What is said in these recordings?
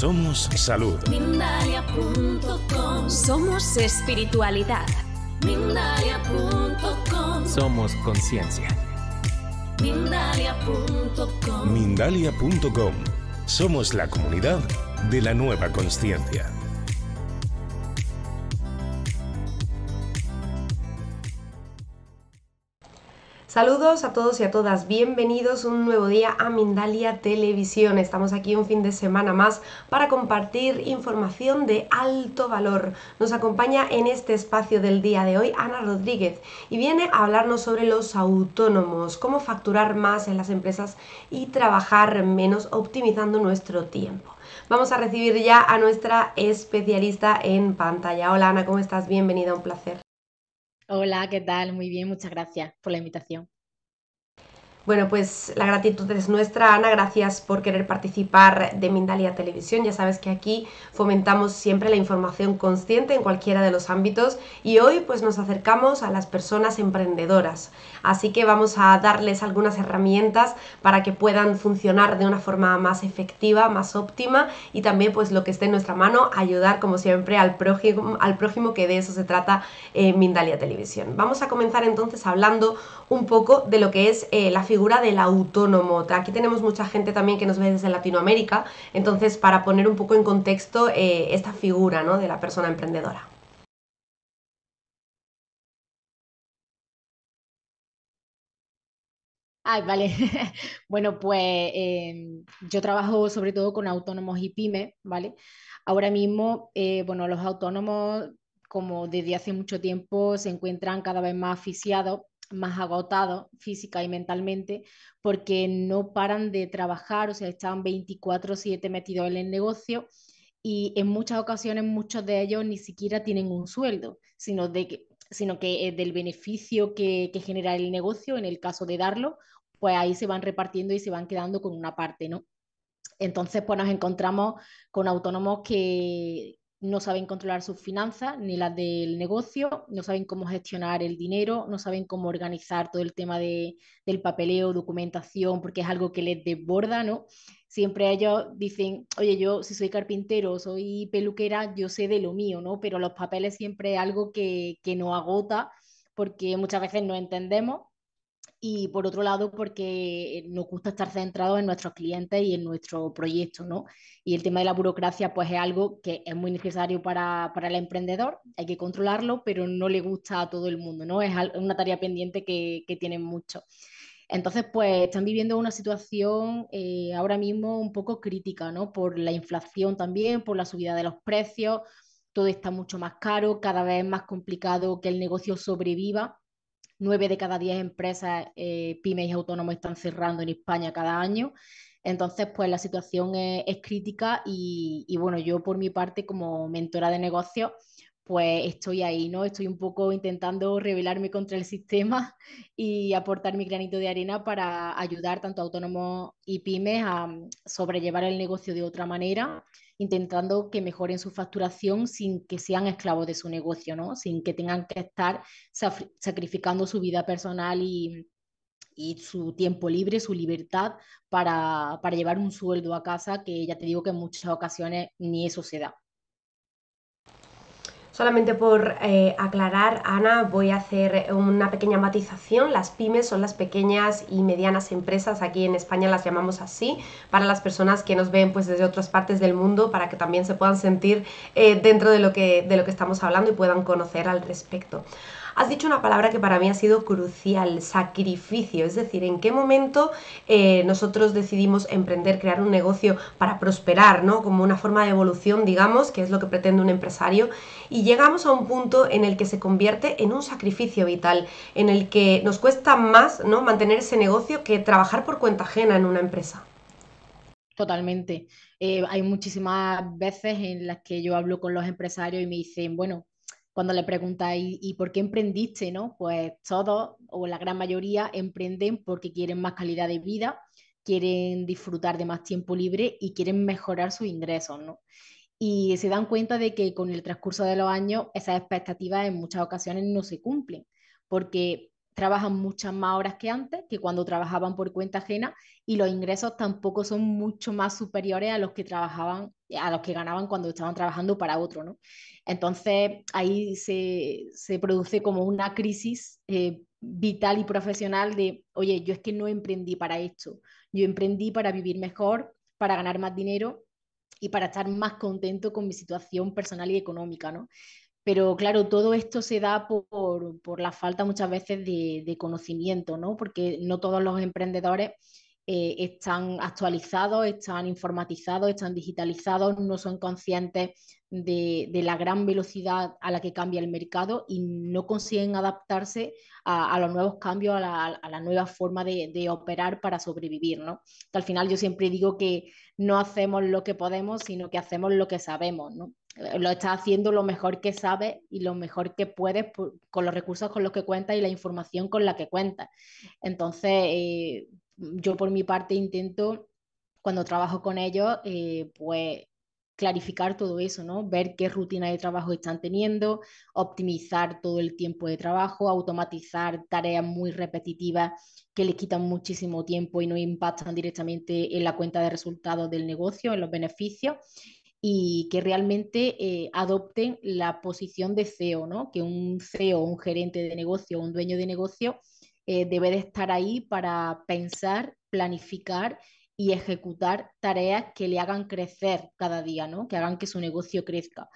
Somos salud. Somos espiritualidad. Somos conciencia. Mindalia.com. Somos la comunidad de la nueva conciencia. Saludos a todos y a todas, bienvenidos un nuevo día a Mindalia Televisión. Estamos aquí un fin de semana más para compartir información de alto valor. Nos acompaña en este espacio del día de hoy Ana Rodríguez y viene a hablarnos sobre los autónomos, cómo facturar más en las empresas y trabajar menos optimizando nuestro tiempo. Vamos a recibir ya a nuestra especialista en pantalla. Hola Ana, ¿cómo estás? Bienvenida, un placer. Hola, ¿qué tal? Muy bien, muchas gracias por la invitación. Bueno, pues la gratitud es nuestra, Ana. Gracias por querer participar de Mindalia Televisión. Ya sabes que aquí fomentamos siempre la información consciente en cualquiera de los ámbitos y hoy pues nos acercamos a las personas emprendedoras. Así que vamos a darles algunas herramientas para que puedan funcionar de una forma más efectiva, más óptima y también pues lo que esté en nuestra mano, ayudar como siempre al prójimo, que de eso se trata en eh, Mindalia Televisión. Vamos a comenzar entonces hablando un poco de lo que es eh, la figura del autónomo. Aquí tenemos mucha gente también que nos ve desde Latinoamérica, entonces para poner un poco en contexto eh, esta figura de la persona emprendedora. Ay, vale. bueno, pues em, yo trabajo sobre todo con autónomos y pymes, ¿vale? Ahora mismo, eh, bueno, los autónomos, como desde hace mucho tiempo, se encuentran cada vez más asfixiados más agotados física y mentalmente porque no paran de trabajar, o sea, están 24/7 metidos en el negocio y en muchas ocasiones muchos de ellos ni siquiera tienen un sueldo, sino, de que, sino que eh, del beneficio que, que genera el negocio, en el caso de darlo, pues ahí se van repartiendo y se van quedando con una parte, ¿no? Entonces, pues nos encontramos con autónomos que, no saben controlar sus finanzas ni las del negocio, no saben cómo gestionar el dinero, no saben cómo organizar todo el tema de, del papeleo, documentación, porque es algo que les desborda, ¿no? Siempre ellos dicen, oye, yo si soy carpintero, soy peluquera, yo sé de lo mío, ¿no? Pero los papeles siempre es algo que, que nos agota porque muchas veces no entendemos y por otro lado porque nos gusta estar centrados en nuestros clientes y en nuestro proyecto, ¿no? Y el tema de la burocracia pues es algo que es muy necesario para, el emprendedor, hay que controlarlo, pero no le gusta a todo el mundo, ¿no? Es una tarea pendiente que, que tienen mucho Entonces, pues están viviendo una situación eh, ahora mismo un poco crítica, ¿no? Por la inflación también, por la subida de los precios, todo está mucho más caro, cada vez más complicado que el negocio sobreviva 9 de cada 10 empresas eh, pymes y autónomos están cerrando en España cada año. Entonces, pues la situación es, crítica y, y, bueno, yo por mi parte como mentora de negocio pues estoy ahí, ¿no? Estoy un poco intentando rebelarme contra el sistema y aportar mi granito de arena para ayudar tanto a autónomos y pymes a mm, sobrellevar el negocio de otra manera, intentando que mejoren su facturación sin que sean esclavos de su negocio, ¿no? Sin que tengan que estar sacrificando su vida personal y, su tiempo libre, su libertad para llevar un sueldo a casa, que ya te digo que en muchas ocasiones ni eso se da. Solamente por eh, aclarar, Ana, voy a hacer una pequeña matización. Las pymes son las pequeñas y medianas empresas, aquí en España las llamamos así, para las personas que nos ven pues, desde otras partes del mundo, para que también se puedan sentir eh, dentro de lo, que, de lo que estamos hablando y puedan conocer al respecto. Has dicho una palabra que para mí ha sido crucial, sacrificio, es decir, en qué momento eh, nosotros decidimos emprender, crear un negocio para prosperar, ¿no? Como una forma de evolución, digamos, que es lo que pretende un empresario, y llegamos a un punto en el que se convierte en un sacrificio vital, en el que nos cuesta más, ¿no? Mantener ese negocio que trabajar por cuenta ajena en una empresa. Totalmente. Eh, hay muchísimas veces en las que yo hablo con los empresarios y me dicen, bueno, cuando le preguntáis ¿y, por qué emprendiste? ¿no? Pues todos o la gran mayoría emprenden porque quieren más calidad de vida, quieren disfrutar de más tiempo libre y quieren mejorar sus ingresos. ¿no? Y se dan cuenta de que con el transcurso de los años esas expectativas en muchas ocasiones no se cumplen porque trabajan muchas más horas que antes, que cuando trabajaban por cuenta ajena, y los ingresos tampoco son mucho más superiores a los que trabajaban, a los que ganaban cuando estaban trabajando para otro, ¿no? Entonces ahí se, produce como una crisis eh, vital y profesional de, oye, yo es que no emprendí para esto, yo emprendí para vivir mejor, para ganar más dinero y para estar más contento con mi situación personal y económica, ¿no? Pero claro, todo esto se da por, la falta muchas veces de, conocimiento, ¿no? Porque no todos los emprendedores eh, están actualizados, están informatizados, están digitalizados, no son conscientes de, la gran velocidad a la que cambia el mercado y no consiguen adaptarse a, los nuevos cambios, a la, nueva forma de, operar para sobrevivir, ¿no? al final yo siempre digo que no hacemos lo que podemos, sino que hacemos lo que sabemos, ¿no? Eh, lo está haciendo lo mejor que sabe y lo mejor que puedes con los recursos con los que cuenta y la información con la que cuenta Entonces, eh, yo por mi parte intento, cuando trabajo con ellos, eh, pues clarificar todo eso, ¿no? Ver qué rutina de trabajo están teniendo, optimizar todo el tiempo de trabajo, automatizar tareas muy repetitivas que le quitan muchísimo tiempo y no impactan directamente en la cuenta de resultados del negocio, en los beneficios, y que realmente eh, adopten la posición de CEO, Que un CEO, un gerente de negocio, un dueño de negocio eh, debe de estar ahí para pensar, planificar y ejecutar tareas que le hagan crecer cada día, ¿no? Que hagan que su negocio crezca.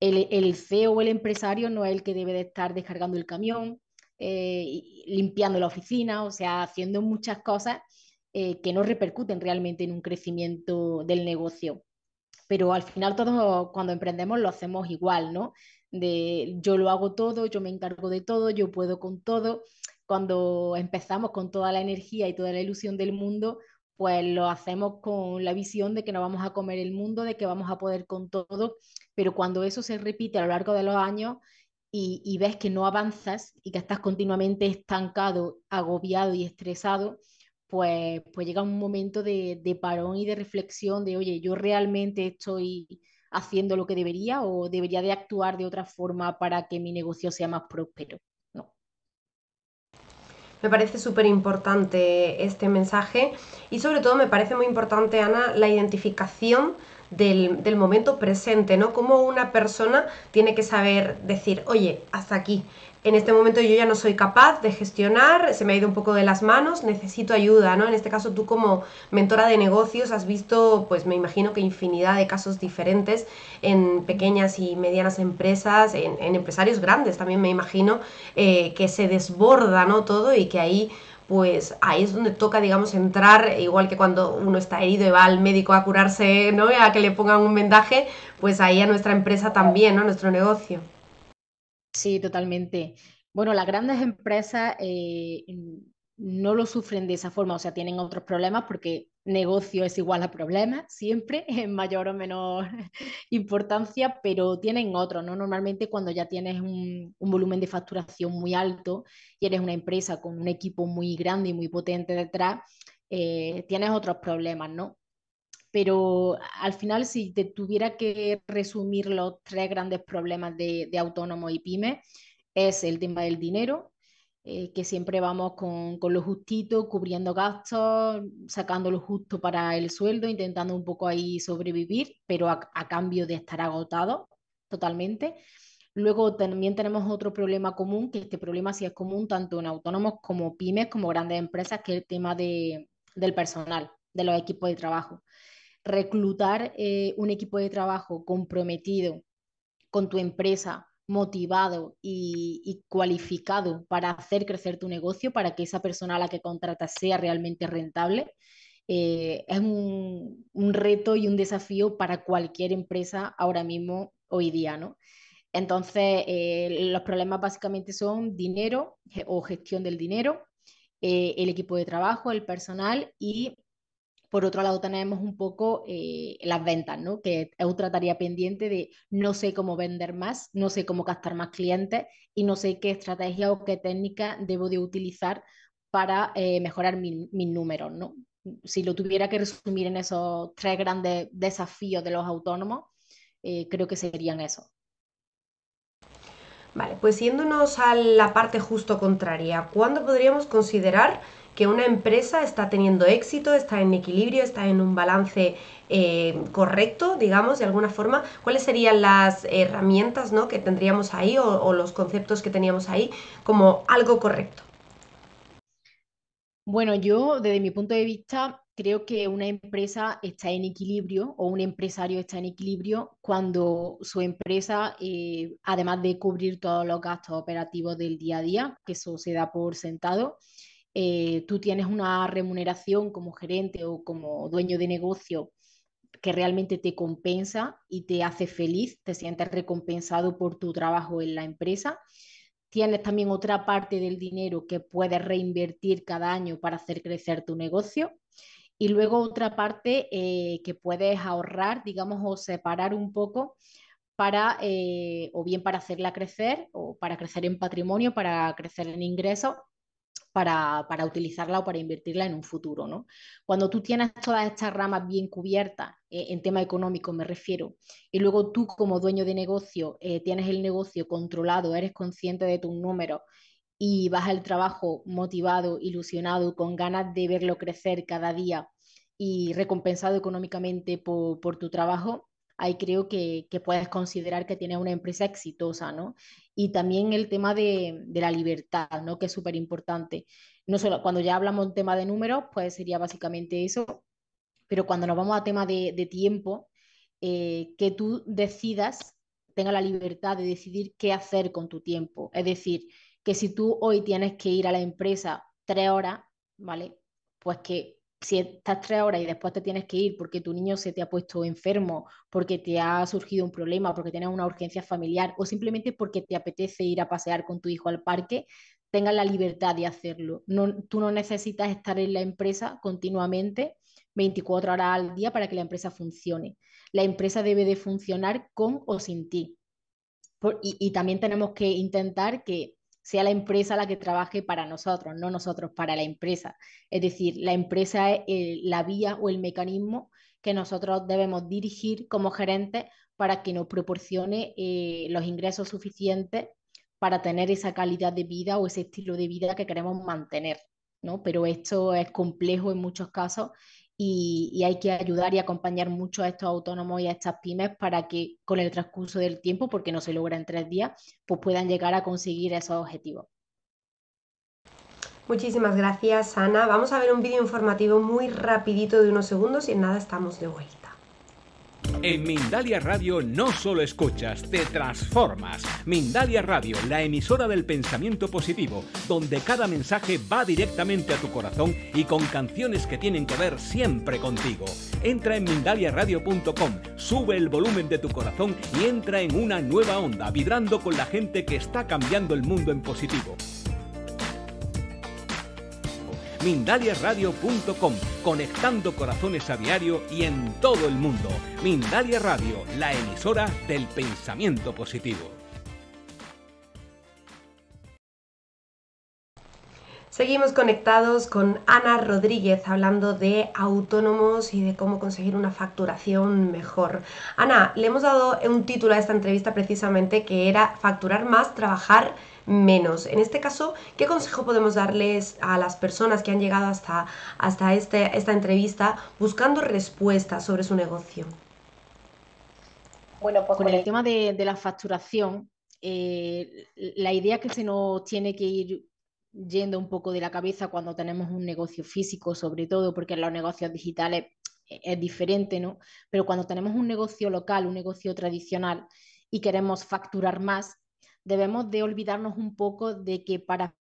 El, CEO o el empresario no es el que debe de estar descargando el camión, eh, limpiando la oficina, o sea, haciendo muchas cosas que no repercuten realmente en un crecimiento del negocio pero al final todos cuando emprendemos lo hacemos igual, ¿no? De yo lo hago todo, yo me encargo de todo, yo puedo con todo. Cuando empezamos con toda la energía y toda la ilusión del mundo, pues lo hacemos con la visión de que no vamos a comer el mundo, de que vamos a poder con todo, pero cuando eso se repite a lo largo de los años y ves que no avanzas y que estás continuamente estancado, agobiado y estresado, pues, pues, llega un momento de, parón y de reflexión de, oye, yo realmente estoy haciendo lo que debería o debería de actuar de otra forma para que mi negocio sea más próspero. Me parece súper importante este mensaje y sobre todo me parece muy importante, Ana, la identificación del, del, momento presente, ¿no? Como una persona tiene que saber decir, oye, hasta aquí, en este momento yo ya no soy capaz de gestionar, se me ha ido un poco de las manos, necesito ayuda, ¿no? En este caso tú como mentora de negocios has visto, pues me imagino que infinidad de casos diferentes en pequeñas y medianas empresas, en, empresarios grandes también me imagino, eh, que se desborda, ¿no? Todo y que ahí pues ahí es donde toca, digamos, entrar, igual que cuando uno está herido y va al médico a curarse, ¿no? A que le pongan un vendaje, pues ahí a nuestra empresa también, ¿no? A nuestro negocio. Sí, totalmente. Bueno, las grandes empresas eh, no lo sufren de esa forma, o sea, tienen otros problemas porque negocio es igual a problema, siempre, en mayor o menor importancia, pero tienen otros, ¿no? Normalmente cuando ya tienes un, volumen de facturación muy alto y eres una empresa con un equipo muy grande y muy potente detrás, eh, tienes otros problemas, ¿no? pero al final si te tuviera que resumir los tres grandes problemas de, autónomos y pymes es el tema del dinero, eh, que siempre vamos con, con, lo justito, cubriendo gastos, sacando lo justo para el sueldo, intentando un poco ahí sobrevivir, pero a, cambio de estar agotado totalmente. Luego también tenemos otro problema común, que este problema sí es común tanto en autónomos como pymes, como grandes empresas, que es el tema de, del personal, de los equipos de trabajo reclutar eh, un equipo de trabajo comprometido con tu empresa, motivado y, cualificado para hacer crecer tu negocio, para que esa persona a la que contratas sea realmente rentable, eh, es un, reto y un desafío para cualquier empresa ahora mismo, hoy día, ¿no? Entonces, eh, los problemas básicamente son dinero o gestión del dinero, el equipo de trabajo, el personal y por otro lado, tenemos un poco eh, las ventas, ¿no? Que es otra tarea pendiente de no sé cómo vender más, no sé cómo captar más clientes y no sé qué estrategia o qué técnica debo de utilizar para eh, mejorar mis números, ¿no? Si lo tuviera que resumir en esos tres grandes desafíos de los autónomos, eh, creo que serían esos. Vale, pues yéndonos a la parte justo contraria, ¿cuándo podríamos considerar que una empresa está teniendo éxito, está en equilibrio, está en un balance eh, correcto, digamos, de alguna forma? ¿Cuáles serían las herramientas ¿no? que tendríamos ahí o, los conceptos que teníamos ahí como algo correcto? Bueno, yo desde mi punto de vista creo que una empresa está en equilibrio o un empresario está en equilibrio cuando su empresa, eh, además de cubrir todos los gastos operativos del día a día, que eso se da por sentado, eh, tú tienes una remuneración como gerente o como dueño de negocio que realmente te compensa y te hace feliz, te sientes recompensado por tu trabajo en la empresa. Tienes también otra parte del dinero que puedes reinvertir cada año para hacer crecer tu negocio. Y luego otra parte eh, que puedes ahorrar, digamos, o separar un poco para, eh, o bien para hacerla crecer, o para crecer en patrimonio, para crecer en ingresos, para, utilizarla o para invertirla en un futuro. ¿no? Cuando tú tienes todas estas ramas bien cubiertas, eh, en tema económico me refiero, y luego tú como dueño de negocio eh, tienes el negocio controlado, eres consciente de tus números y vas al trabajo motivado, ilusionado, con ganas de verlo crecer cada día y recompensado económicamente por tu trabajo, ahí creo que, puedes considerar que tienes una empresa exitosa, ¿no? Y también el tema de, la libertad, ¿no? Que es súper importante. No solo cuando ya hablamos de tema de números, pues sería básicamente eso, pero cuando nos vamos a tema de, tiempo, eh, que tú decidas, tenga la libertad de decidir qué hacer con tu tiempo. Es decir, que si tú hoy tienes que ir a la empresa tres horas, ¿vale? Pues que si estás tres horas y después te tienes que ir porque tu niño se te ha puesto enfermo, porque te ha surgido un problema, porque tienes una urgencia familiar o simplemente porque te apetece ir a pasear con tu hijo al parque, tengas la libertad de hacerlo. No, tú no necesitas estar en la empresa continuamente 24 horas al día para que la empresa funcione. La empresa debe de funcionar con o sin ti. y también tenemos que intentar que sea la empresa la que trabaje para nosotros, no nosotros para la empresa. Es decir, la empresa es la vía o el mecanismo que nosotros debemos dirigir como gerente para que nos proporcione eh, los ingresos suficientes para tener esa calidad de vida o ese estilo de vida que queremos mantener. ¿no? Pero esto es complejo en muchos casos y, hay que ayudar y acompañar mucho a estos autónomos y a estas pymes para que con el transcurso del tiempo, porque no se logra en tres días, pues puedan llegar a conseguir esos objetivos. Muchísimas gracias, Ana. Vamos a ver un vídeo informativo muy rapidito de unos segundos y en nada estamos de vuelta. En Mindalia Radio no solo escuchas, te transformas. Mindalia Radio, la emisora del pensamiento positivo, donde cada mensaje va directamente a tu corazón y con canciones que tienen que ver siempre contigo. Entra en mindaliaradio.com, sube el volumen de tu corazón y entra en una nueva onda, vibrando con la gente que está cambiando el mundo en positivo mindaliaradio.com, conectando corazones a diario y en todo el mundo. Mindalia Radio, la emisora del pensamiento positivo. Seguimos conectados con Ana Rodríguez hablando de autónomos y de cómo conseguir una facturación mejor. Ana, le hemos dado un título a esta entrevista precisamente que era facturar más, trabajar menos. En este caso, ¿qué consejo podemos darles a las personas que han llegado hasta, hasta este, esta entrevista buscando respuestas sobre su negocio? Bueno, pues con el eh, tema de, la facturación, eh, la idea que se nos tiene que ir yendo un poco de la cabeza cuando tenemos un negocio físico, sobre todo, porque en los negocios digitales eh, es diferente, ¿no? Pero cuando tenemos un negocio local, un negocio tradicional y queremos facturar más, debemos de olvidarnos un poco de que para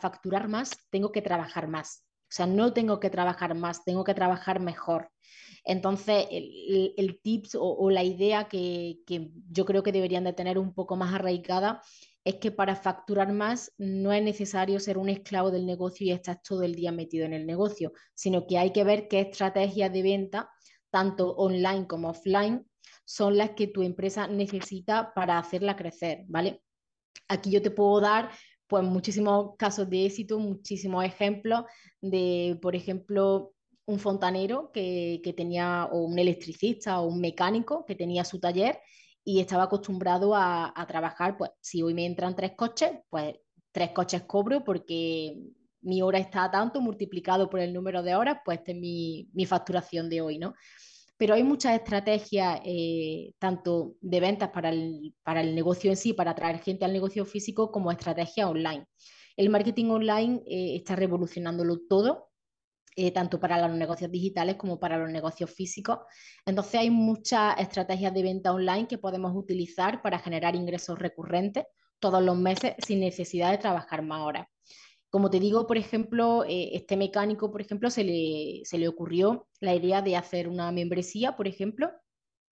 facturar más tengo que trabajar más. O sea, no tengo que trabajar más, tengo que trabajar mejor. Entonces, el, el tips o, la idea que, que yo creo que deberían de tener un poco más arraigada es que para facturar más no es necesario ser un esclavo del negocio y estar todo el día metido en el negocio, sino que hay que ver qué estrategias de venta, tanto online como offline, son las que tu empresa necesita para hacerla crecer, ¿vale? Aquí yo te puedo dar pues muchísimos casos de éxito, muchísimos ejemplos de, por ejemplo, un fontanero que, tenía, o un electricista o un mecánico que tenía su taller y estaba acostumbrado a, trabajar, pues si hoy me entran tres coches, pues tres coches cobro porque mi hora está a tanto multiplicado por el número de horas, pues esta es mi, mi facturación de hoy, ¿no? Pero hay muchas estrategias, eh, tanto de ventas para el, negocio en sí, para atraer gente al negocio físico, como estrategias online. El marketing online eh, está revolucionándolo todo, eh, tanto para los negocios digitales como para los negocios físicos. Entonces hay muchas estrategias de venta online que podemos utilizar para generar ingresos recurrentes todos los meses sin necesidad de trabajar más horas. Como te digo, por ejemplo, eh, este mecánico, por ejemplo, se le, ocurrió la idea de hacer una membresía, por ejemplo.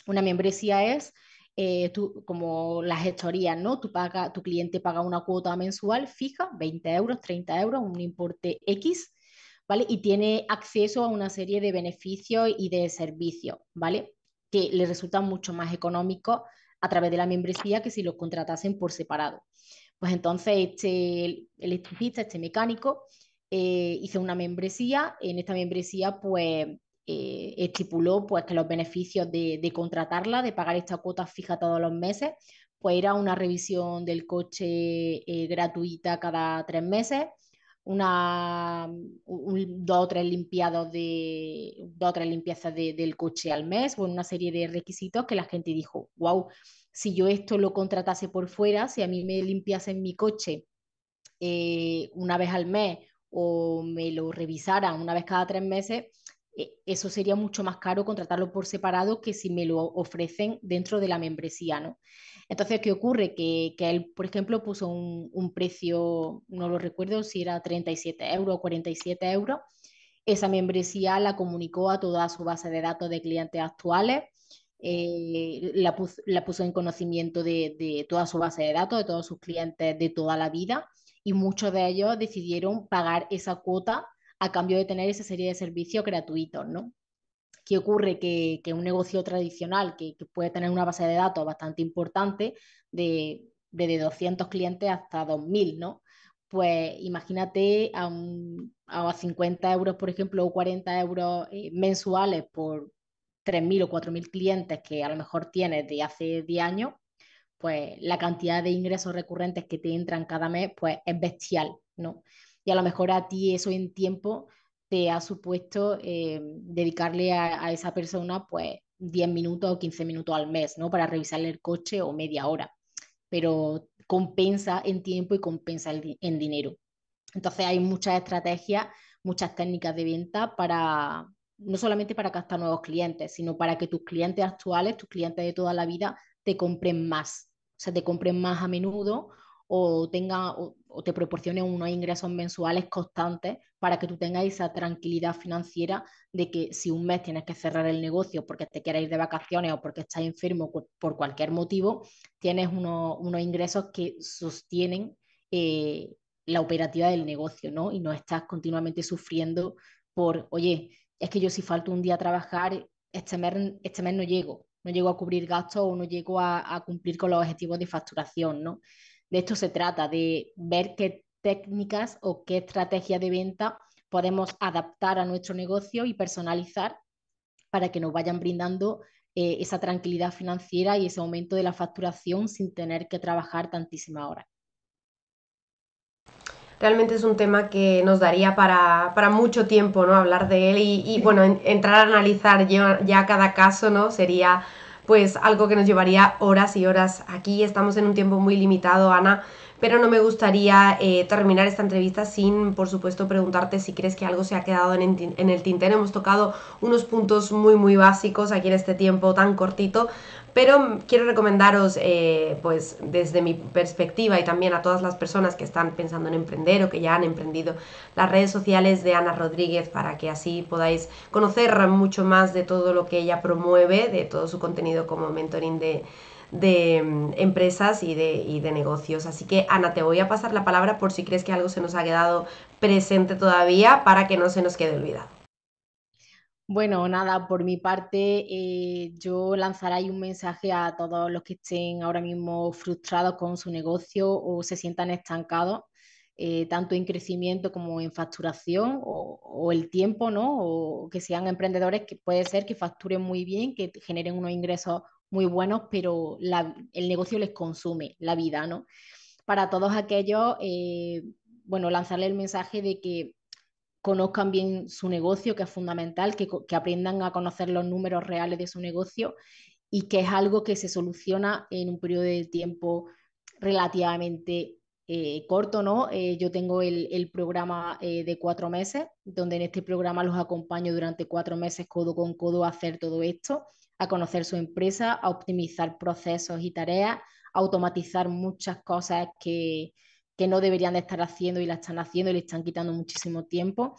Una membresía es eh, como las gestorías, ¿no? Tú paga, tu cliente paga una cuota mensual fija, 20 euros, 30 euros, un importe X, ¿vale? Y tiene acceso a una serie de beneficios y de servicios, ¿vale? Que le resultan mucho más económicos a través de la membresía que si los contratasen por separado. Pues entonces este electricista, este mecánico, eh, hizo una membresía. En esta membresía, pues, eh, estipuló pues, que los beneficios de, contratarla, de pagar esta cuota fija todos los meses, pues era una revisión del coche eh, gratuita cada tres meses, una, dos o tres limpiados de dos o limpiezas del coche al mes, bueno, una serie de requisitos que la gente dijo, wow, si yo esto lo contratase por fuera, si a mí me limpiasen mi coche eh, una vez al mes o me lo revisaran una vez cada tres meses, e, eso sería mucho más caro contratarlo por separado que si me lo ofrecen dentro de la membresía, ¿no? Entonces, ¿qué ocurre? Que, que él, por ejemplo, puso un, precio, no lo recuerdo si era 37 euros o 47 euros. Esa membresía la comunicó a toda su base de datos de clientes actuales, eh, la, puso, en conocimiento de, de toda su base de datos, de todos sus clientes de toda la vida, y muchos de ellos decidieron pagar esa cuota a cambio de tener esa serie de servicios gratuitos, ¿no? ¿Qué ocurre? Que, un negocio tradicional que, puede tener una base de datos bastante importante, de, 200 clientes hasta 2.000, ¿no? Pues imagínate a, a 50 euros, por ejemplo, o 40 euros eh, mensuales por 3.000 o 4.000 clientes que a lo mejor tienes de hace 10 años, pues la cantidad de ingresos recurrentes que te entran cada mes pues es bestial, ¿no? y a lo mejor a ti eso en tiempo te ha supuesto eh, dedicarle a, esa persona pues 10 minutos o 15 minutos al mes, ¿no? Para revisarle el coche o media hora, pero compensa en tiempo y compensa en dinero. Entonces hay muchas estrategias, muchas técnicas de venta para, no solamente para captar nuevos clientes, sino para que tus clientes actuales, tus clientes de toda la vida, te compren más, o sea, te compren más a menudo o tengan, o te proporcione unos ingresos mensuales constantes para que tú tengas esa tranquilidad financiera de que si un mes tienes que cerrar el negocio porque te quieres ir de vacaciones o porque estás enfermo por cualquier motivo, tienes unos, unos ingresos que sostienen eh, la operativa del negocio, ¿no? Y no estás continuamente sufriendo por, oye, es que yo si falto un día a trabajar, este mes, este no llego, no llego a cubrir gastos o no llego a cumplir con los objetivos de facturación, ¿no? De hecho, se trata, de ver qué técnicas o qué estrategia de venta podemos adaptar a nuestro negocio y personalizar para que nos vayan brindando eh, esa tranquilidad financiera y ese aumento de la facturación sin tener que trabajar tantísima hora. Realmente es un tema que nos daría para, mucho tiempo, ¿no? Hablar de él y, bueno, entrar a analizar ya, ya, cada caso, ¿no? Sería pues algo que nos llevaría horas y horas aquí. Estamos en un tiempo muy limitado, Ana, pero no me gustaría eh, terminar esta entrevista sin, por supuesto, preguntarte si crees que algo se ha quedado en, el tintero. Hemos tocado unos puntos muy, muy básicos aquí en este tiempo tan cortito, pero quiero recomendaros, eh, pues desde mi perspectiva y también a todas las personas que están pensando en emprender o que ya han emprendido, las redes sociales de Ana Rodríguez para que así podáis conocer mucho más de todo lo que ella promueve, de todo su contenido como mentoring de de mm, empresas y de, negocios. Así que Ana, te voy a pasar la palabra por si crees que algo se nos ha quedado presente todavía para que no se nos quede olvidado. Bueno, nada, por mi parte, eh, yo lanzaré un mensaje a todos los que estén ahora mismo frustrados con su negocio o se sientan estancados, eh, tanto en crecimiento como en facturación o, o, el tiempo, ¿no? O que sean emprendedores que puede ser que facturen muy bien, que generen unos ingresos muy buenos, pero el negocio les consume la vida, ¿no? Para todos aquellos, eh, bueno, lanzarle el mensaje de que conozcan bien su negocio, que es fundamental, que, aprendan a conocer los números reales de su negocio y que es algo que se soluciona en un periodo de tiempo relativamente eh, corto, ¿no? Eh, yo tengo el, programa de cuatro meses, donde en este programa los acompaño durante cuatro meses codo con codo a hacer todo esto a conocer su empresa, a optimizar procesos y tareas, a automatizar muchas cosas que, no deberían de estar haciendo y las están haciendo y le están quitando muchísimo tiempo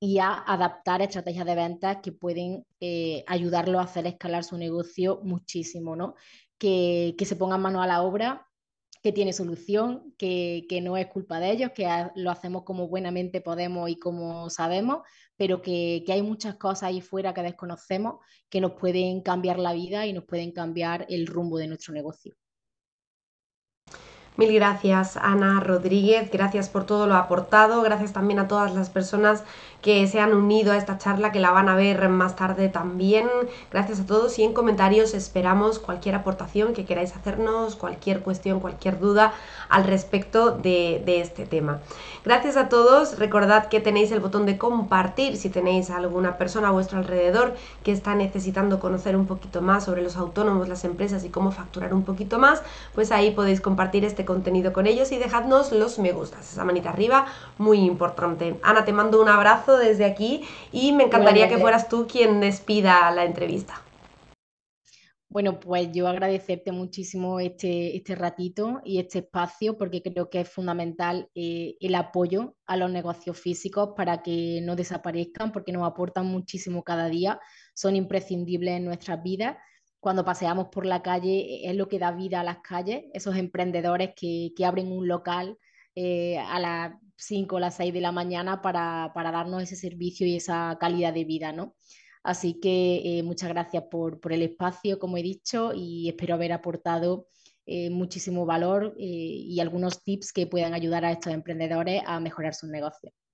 y a adaptar estrategias de ventas que pueden eh, ayudarlo a hacer escalar su negocio muchísimo, ¿no? Que, que se pongan mano a la obra que tiene solución, que, no es culpa de ellos, que lo hacemos como buenamente podemos y como sabemos, pero que, que, hay muchas cosas ahí fuera que desconocemos que nos pueden cambiar la vida y nos pueden cambiar el rumbo de nuestro negocio. Mil gracias, Ana Rodríguez. Gracias por todo lo aportado. Gracias también a todas las personas que se han unido a esta charla, que la van a ver más tarde también. Gracias a todos y en comentarios esperamos cualquier aportación que queráis hacernos, cualquier cuestión, cualquier duda al respecto de, este tema. Gracias a todos. Recordad que tenéis el botón de compartir si tenéis alguna persona a vuestro alrededor que está necesitando conocer un poquito más sobre los autónomos, las empresas y cómo facturar un poquito más. Pues ahí podéis compartir este contenido con ellos y dejadnos los me gustas, esa manita arriba, muy importante. Ana, te mando un abrazo desde aquí y me encantaría que fueras tú quien despida la entrevista. Bueno, pues yo agradecerte muchísimo este, este ratito y este espacio porque creo que es fundamental eh, el apoyo a los negocios físicos para que no desaparezcan porque nos aportan muchísimo cada día, son imprescindibles en nuestras vidas cuando paseamos por la calle, es lo que da vida a las calles, esos emprendedores que, abren un local eh, a las 5 o las 6 de la mañana para, darnos ese servicio y esa calidad de vida, ¿no? Así que eh, muchas gracias por, el espacio, como he dicho, y espero haber aportado eh, muchísimo valor y algunos tips que puedan ayudar a estos emprendedores a mejorar sus negocios.